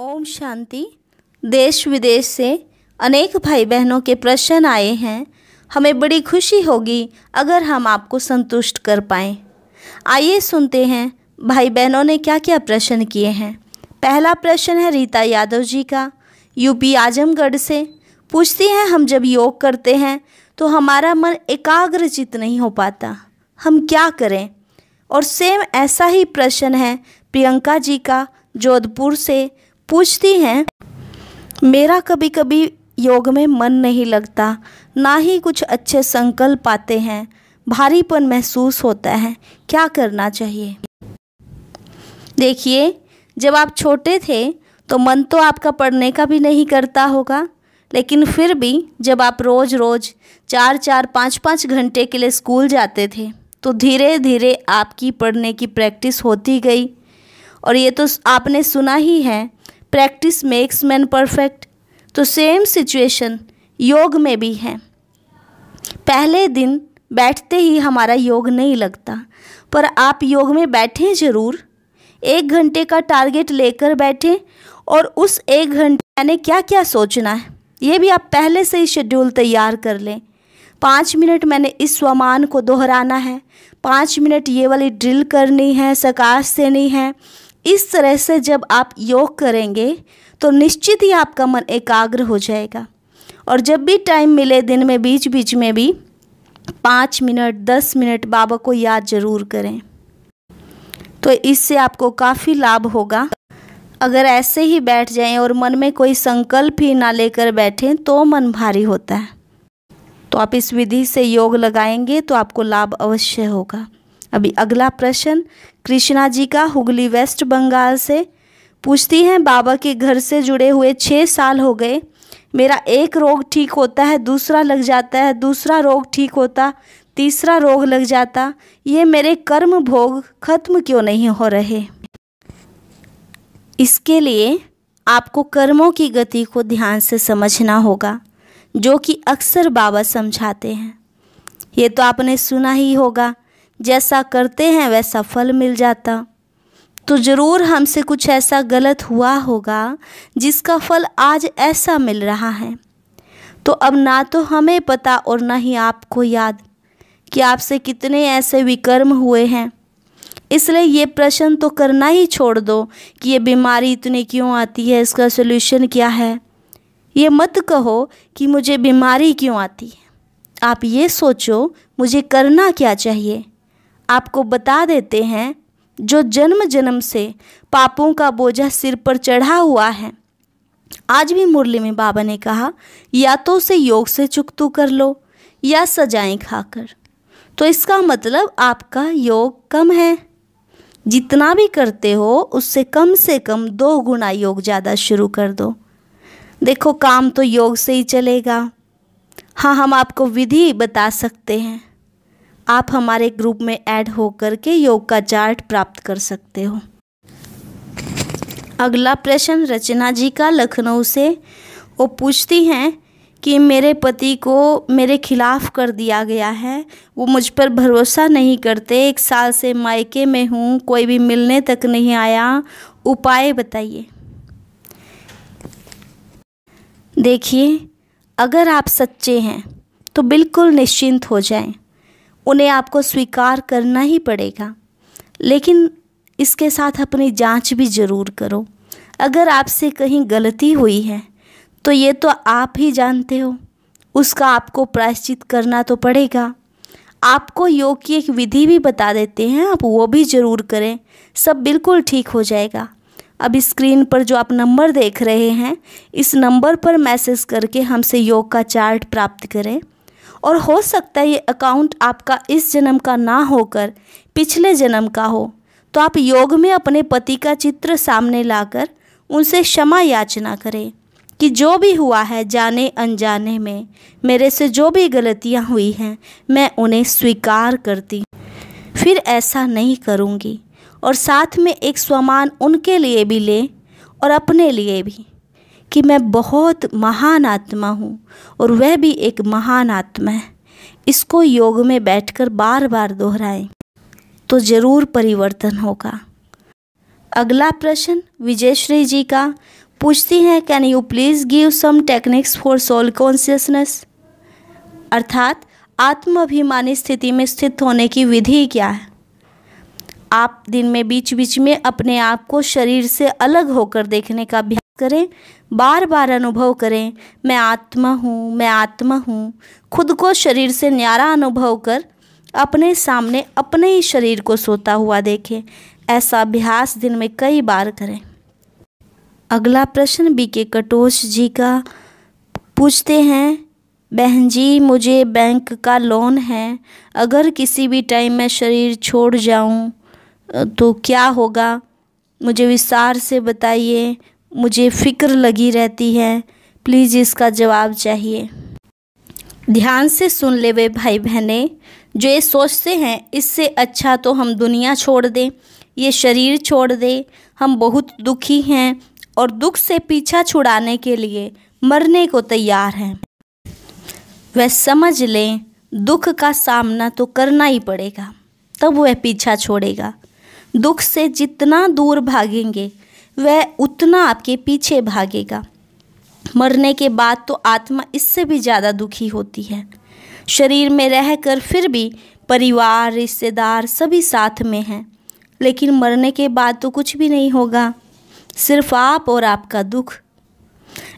ओम शांति देश विदेश से अनेक भाई बहनों के प्रश्न आए हैं हमें बड़ी खुशी होगी अगर हम आपको संतुष्ट कर पाए आइए सुनते हैं भाई बहनों ने क्या क्या प्रश्न किए हैं पहला प्रश्न है रीता यादव जी का यूपी आजमगढ़ से पूछती हैं हम जब योग करते हैं तो हमारा मन एकाग्रचित नहीं हो पाता हम क्या करें और सेम ऐसा ही प्रश्न है प्रियंका जी का जोधपुर से पूछती हैं मेरा कभी कभी योग में मन नहीं लगता ना ही कुछ अच्छे संकल्प आते हैं भारीपन महसूस होता है क्या करना चाहिए देखिए जब आप छोटे थे तो मन तो आपका पढ़ने का भी नहीं करता होगा लेकिन फिर भी जब आप रोज़ रोज़ चार चार पाँच पाँच घंटे के लिए स्कूल जाते थे तो धीरे धीरे आपकी पढ़ने की प्रैक्टिस होती गई और ये तो आपने सुना ही है प्रैक्टिस मेक्स मैन परफेक्ट तो सेम सिचुएशन योग में भी है पहले दिन बैठते ही हमारा योग नहीं लगता पर आप योग में बैठें ज़रूर एक घंटे का टारगेट लेकर बैठें और उस एक घंटे मैंने क्या क्या सोचना है ये भी आप पहले से ही शेड्यूल तैयार कर लें पाँच मिनट मैंने इस स्वमान को दोहराना है पाँच मिनट ये वाली ड्रिल करनी है सकाश से नहीं है इस तरह से जब आप योग करेंगे तो निश्चित ही आपका मन एकाग्र हो जाएगा और जब भी टाइम मिले दिन में बीच बीच में भी पाँच मिनट दस मिनट बाबा को याद जरूर करें तो इससे आपको काफ़ी लाभ होगा अगर ऐसे ही बैठ जाएं और मन में कोई संकल्प ही ना लेकर बैठें तो मन भारी होता है तो आप इस विधि से योग लगाएंगे तो आपको लाभ अवश्य होगा अभी अगला प्रश्न कृष्णा जी का हुगली वेस्ट बंगाल से पूछती हैं बाबा के घर से जुड़े हुए छः साल हो गए मेरा एक रोग ठीक होता है दूसरा लग जाता है दूसरा रोग ठीक होता तीसरा रोग लग जाता ये मेरे कर्म भोग खत्म क्यों नहीं हो रहे इसके लिए आपको कर्मों की गति को ध्यान से समझना होगा जो कि अक्सर बाबा समझाते हैं ये तो आपने सुना ही होगा जैसा करते हैं वैसा फल मिल जाता तो ज़रूर हमसे कुछ ऐसा गलत हुआ होगा जिसका फल आज ऐसा मिल रहा है तो अब ना तो हमें पता और ना ही आपको याद कि आपसे कितने ऐसे विकर्म हुए हैं इसलिए ये प्रश्न तो करना ही छोड़ दो कि ये बीमारी इतनी क्यों आती है इसका सोल्यूशन क्या है ये मत कहो कि मुझे बीमारी क्यों आती है आप ये सोचो मुझे करना क्या चाहिए आपको बता देते हैं जो जन्म जन्म से पापों का बोझा सिर पर चढ़ा हुआ है आज भी मुरली में बाबा ने कहा या तो उसे योग से तू कर लो या सजाएं खाकर तो इसका मतलब आपका योग कम है जितना भी करते हो उससे कम से कम दो गुना योग ज़्यादा शुरू कर दो देखो काम तो योग से ही चलेगा हाँ हम आपको विधि बता सकते हैं आप हमारे ग्रुप में ऐड होकर के योग का चार्ट प्राप्त कर सकते हो अगला प्रश्न रचना जी का लखनऊ से वो पूछती हैं कि मेरे पति को मेरे खिलाफ़ कर दिया गया है वो मुझ पर भरोसा नहीं करते एक साल से मायके में हूँ कोई भी मिलने तक नहीं आया उपाय बताइए देखिए अगर आप सच्चे हैं तो बिल्कुल निश्चिंत हो जाएं उन्हें आपको स्वीकार करना ही पड़ेगा लेकिन इसके साथ अपनी जांच भी ज़रूर करो अगर आपसे कहीं गलती हुई है तो ये तो आप ही जानते हो उसका आपको प्रायश्चित करना तो पड़ेगा आपको योग की एक विधि भी बता देते हैं आप वो भी ज़रूर करें सब बिल्कुल ठीक हो जाएगा अब स्क्रीन पर जो आप नंबर देख रहे हैं इस नंबर पर मैसेज करके हमसे योग का चार्ट प्राप्त करें और हो सकता है ये अकाउंट आपका इस जन्म का ना होकर पिछले जन्म का हो तो आप योग में अपने पति का चित्र सामने लाकर उनसे क्षमा याचना करें कि जो भी हुआ है जाने अनजाने में मेरे से जो भी गलतियाँ हुई हैं मैं उन्हें स्वीकार करती फिर ऐसा नहीं करूँगी और साथ में एक समान उनके लिए भी लें और अपने लिए भी कि मैं बहुत महान आत्मा हूँ और वह भी एक महान आत्मा है इसको योग में बैठकर बार बार दोहराएं तो ज़रूर परिवर्तन होगा अगला प्रश्न विजयश्री जी का पूछती हैं can you please give some techniques for soul consciousness अर्थात आत्माभिमानी स्थिति में स्थित होने की विधि क्या है आप दिन में बीच बीच में अपने आप को शरीर से अलग होकर देखने का अभ्यास करें बार बार अनुभव करें मैं आत्मा हूँ मैं आत्मा हूँ खुद को शरीर से न्यारा अनुभव कर अपने सामने अपने ही शरीर को सोता हुआ देखें ऐसा अभ्यास दिन में कई बार करें अगला प्रश्न बी के कटोश जी का पूछते हैं बहन जी मुझे बैंक का लोन है अगर किसी भी टाइम मैं शरीर छोड़ जाऊं तो क्या होगा मुझे विस्तार से बताइए मुझे फ़िक्र लगी रहती है प्लीज़ इसका जवाब चाहिए ध्यान से सुन ले वे भाई बहने जो ये सोचते हैं इससे अच्छा तो हम दुनिया छोड़ दें ये शरीर छोड़ दें हम बहुत दुखी हैं और दुख से पीछा छुड़ाने के लिए मरने को तैयार हैं वह समझ लें दुख का सामना तो करना ही पड़ेगा तब वह पीछा छोड़ेगा दुख से जितना दूर भागेंगे वह उतना आपके पीछे भागेगा मरने के बाद तो आत्मा इससे भी ज़्यादा दुखी होती है शरीर में रह कर फिर भी परिवार रिश्तेदार सभी साथ में हैं लेकिन मरने के बाद तो कुछ भी नहीं होगा सिर्फ आप और आपका दुख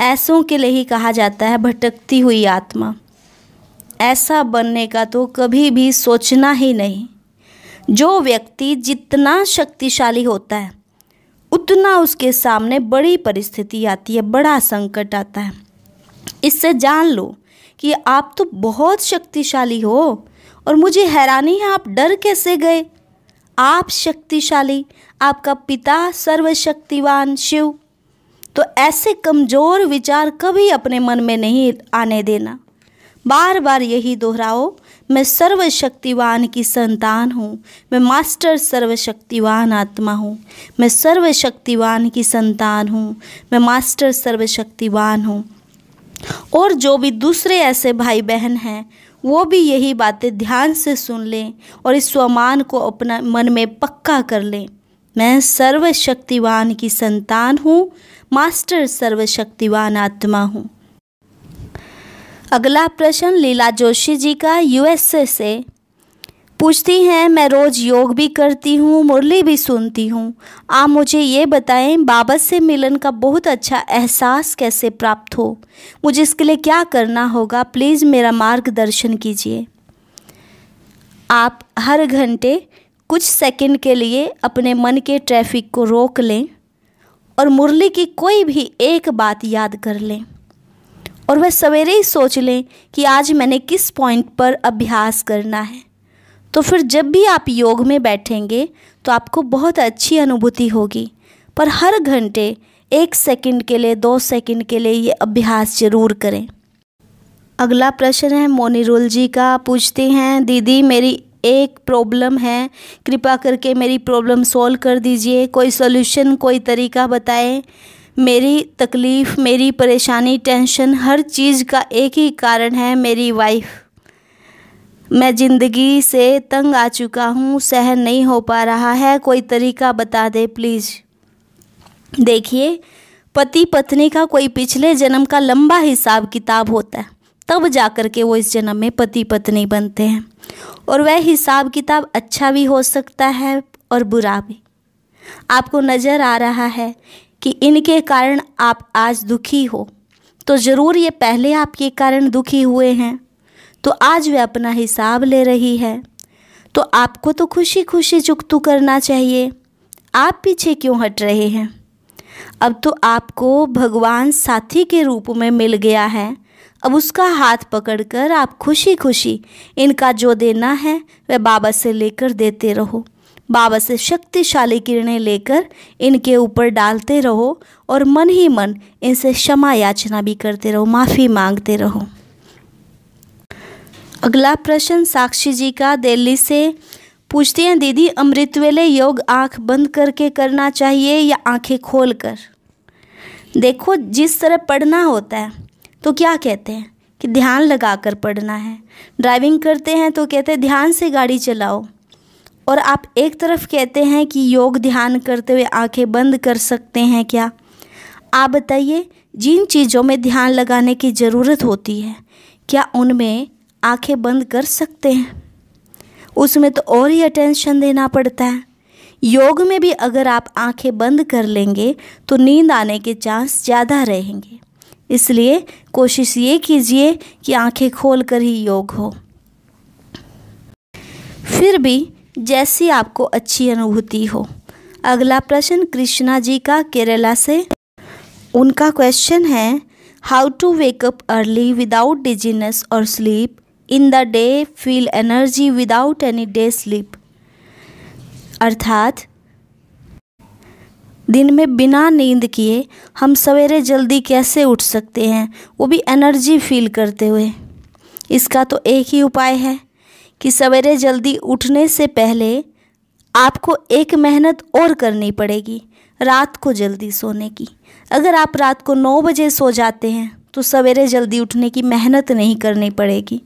ऐसों के लिए ही कहा जाता है भटकती हुई आत्मा ऐसा बनने का तो कभी भी सोचना ही नहीं जो व्यक्ति जितना शक्तिशाली होता है उतना उसके सामने बड़ी परिस्थिति आती है बड़ा संकट आता है इससे जान लो कि आप तो बहुत शक्तिशाली हो और मुझे हैरानी है आप डर कैसे गए आप शक्तिशाली आपका पिता सर्वशक्तिवान शिव तो ऐसे कमज़ोर विचार कभी अपने मन में नहीं आने देना बार बार यही दोहराओ मैं सर्वशक्तिवान की संतान हूँ मैं मास्टर सर्वशक्तिवान आत्मा हूँ मैं सर्वशक्तिवान की संतान हूँ मैं मास्टर सर्वशक्तिवान हूँ और जो भी दूसरे ऐसे भाई बहन हैं वो भी यही बातें ध्यान से सुन लें और इस स्वमान को अपना मन में पक्का कर लें मैं सर्वशक्तिवान की संतान हूँ मास्टर सर्वशक्तिवान आत्मा हूँ अगला प्रश्न लीला जोशी जी का यूएसए से पूछती हैं मैं रोज़ योग भी करती हूँ मुरली भी सुनती हूँ आप मुझे ये बताएं बाबा से मिलन का बहुत अच्छा एहसास कैसे प्राप्त हो मुझे इसके लिए क्या करना होगा प्लीज़ मेरा मार्गदर्शन कीजिए आप हर घंटे कुछ सेकंड के लिए अपने मन के ट्रैफिक को रोक लें और मुरली की कोई भी एक बात याद कर लें और वह सवेरे ही सोच लें कि आज मैंने किस पॉइंट पर अभ्यास करना है तो फिर जब भी आप योग में बैठेंगे तो आपको बहुत अच्छी अनुभूति होगी पर हर घंटे एक सेकंड के लिए दो सेकंड के लिए ये अभ्यास जरूर करें अगला प्रश्न है मोनिरुल जी का पूछते हैं दीदी मेरी एक प्रॉब्लम है कृपा करके मेरी प्रॉब्लम सॉल्व कर दीजिए कोई सॉल्यूशन कोई तरीका बताएं मेरी तकलीफ़ मेरी परेशानी टेंशन हर चीज़ का एक ही कारण है मेरी वाइफ मैं ज़िंदगी से तंग आ चुका हूँ सहन नहीं हो पा रहा है कोई तरीका बता दे प्लीज़ देखिए पति पत्नी का कोई पिछले जन्म का लंबा हिसाब किताब होता है तब जा कर के वो इस जन्म में पति पत्नी बनते हैं और वह हिसाब किताब अच्छा भी हो सकता है और बुरा भी आपको नज़र आ रहा है कि इनके कारण आप आज दुखी हो तो ज़रूर ये पहले आपके कारण दुखी हुए हैं तो आज वे अपना हिसाब ले रही है तो आपको तो खुशी खुशी चुकतू करना चाहिए आप पीछे क्यों हट रहे हैं अब तो आपको भगवान साथी के रूप में मिल गया है अब उसका हाथ पकड़कर आप खुशी खुशी इनका जो देना है वह बाबा से लेकर देते रहो बाबा से शक्तिशाली किरणें लेकर इनके ऊपर डालते रहो और मन ही मन इनसे क्षमा याचना भी करते रहो माफ़ी मांगते रहो अगला प्रश्न साक्षी जी का दिल्ली से पूछते हैं दीदी अमृत वेले योग आंख बंद करके करना चाहिए या आंखें खोल कर देखो जिस तरह पढ़ना होता है तो क्या कहते हैं कि ध्यान लगा कर पढ़ना है ड्राइविंग करते हैं तो कहते हैं ध्यान से गाड़ी चलाओ और आप एक तरफ कहते हैं कि योग ध्यान करते हुए आंखें बंद कर सकते हैं क्या आप बताइए जिन चीज़ों में ध्यान लगाने की ज़रूरत होती है क्या उनमें आंखें बंद कर सकते हैं उसमें तो और ही अटेंशन देना पड़ता है योग में भी अगर आप आंखें बंद कर लेंगे तो नींद आने के चांस ज़्यादा रहेंगे इसलिए कोशिश ये कीजिए कि आंखें खोल कर ही योग हो फिर भी जैसी आपको अच्छी अनुभूति हो अगला प्रश्न कृष्णा जी का केरला से उनका क्वेश्चन है how to wake up early without dizziness और sleep in the day feel energy without any day sleep अर्थात दिन में बिना नींद किए हम सवेरे जल्दी कैसे उठ सकते हैं वो भी एनर्जी फील करते हुए इसका तो एक ही उपाय है कि सवेरे जल्दी उठने से पहले आपको एक मेहनत और करनी पड़ेगी रात को जल्दी सोने की अगर आप रात को नौ बजे सो जाते हैं तो सवेरे जल्दी उठने की मेहनत नहीं करनी पड़ेगी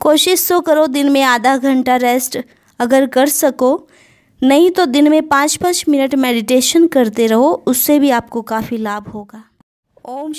कोशिश तो करो दिन में आधा घंटा रेस्ट अगर कर सको नहीं तो दिन में पाँच पाँच मिनट मेडिटेशन करते रहो उससे भी आपको काफ़ी लाभ होगा ओम